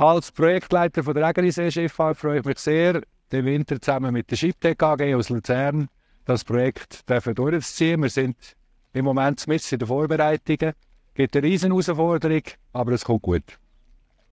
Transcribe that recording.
Als Projektleiter von der Egerisee Schifffahrt freue ich mich sehr, den Winter zusammen mit der Shiptech AG aus Luzern das Projekt durchzuziehen. Wir sind im Moment mitten in den Vorbereitungen. Es gibt eine riesen Herausforderung, aber es kommt gut.